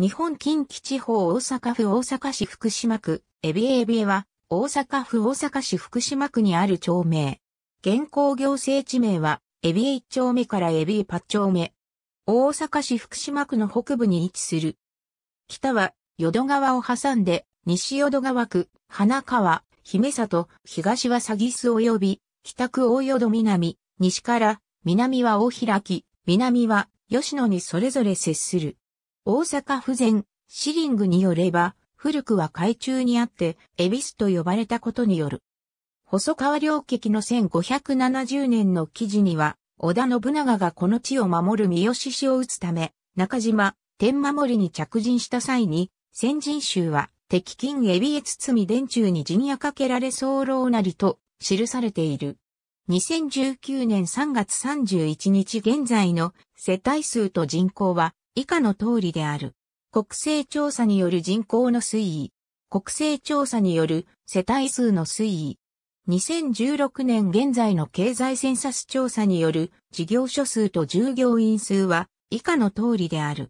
日本近畿地方大阪府大阪市福島区、エビエビエは、大阪府大阪市福島区にある町名。現行行政地名は、エビエ1丁目からエビエ8丁目。大阪市福島区の北部に位置する。北は、淀川を挟んで、西淀川区、花川、姫里、東は詐欺巣及び、北区大淀南、西から、南は大開き、南は吉野にそれぞれ接する。大阪府前、シリングによれば、古くは海中にあって、恵比寿と呼ばれたことによる。細川良劇の1570年の記事には、織田信長がこの地を守る三好氏を撃つため、中島、天守に着陣した際に、先人衆は、敵金エビへ包み電柱に陣屋かけられ候なりと、記されている。2019年3月31日現在の世帯数と人口は以下の通りである。国勢調査による人口の推移。国勢調査による世帯数の推移。2016年現在の経済センサス調査による事業所数と従業員数は以下の通りである。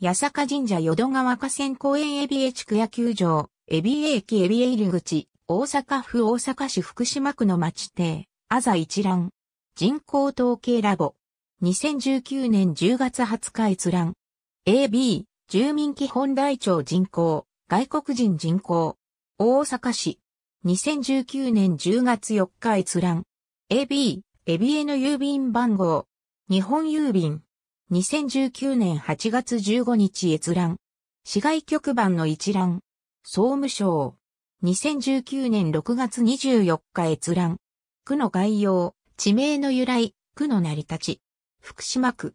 八坂神社淀川河川公園エビエ地区野球場、エビエ駅エビエ入口、大阪府大阪市福島区の町邸、あざ一覧。人口統計ラボ。2019年10月20日閲覧。AB、住民基本台帳人口、外国人人口、大阪市、2019年10月4日閲覧、AB、エビエの郵便番号、日本郵便、2019年8月15日閲覧、市外局番の一覧、総務省、2019年6月24日閲覧、区の概要、地名の由来、区の成り立ち、福島区、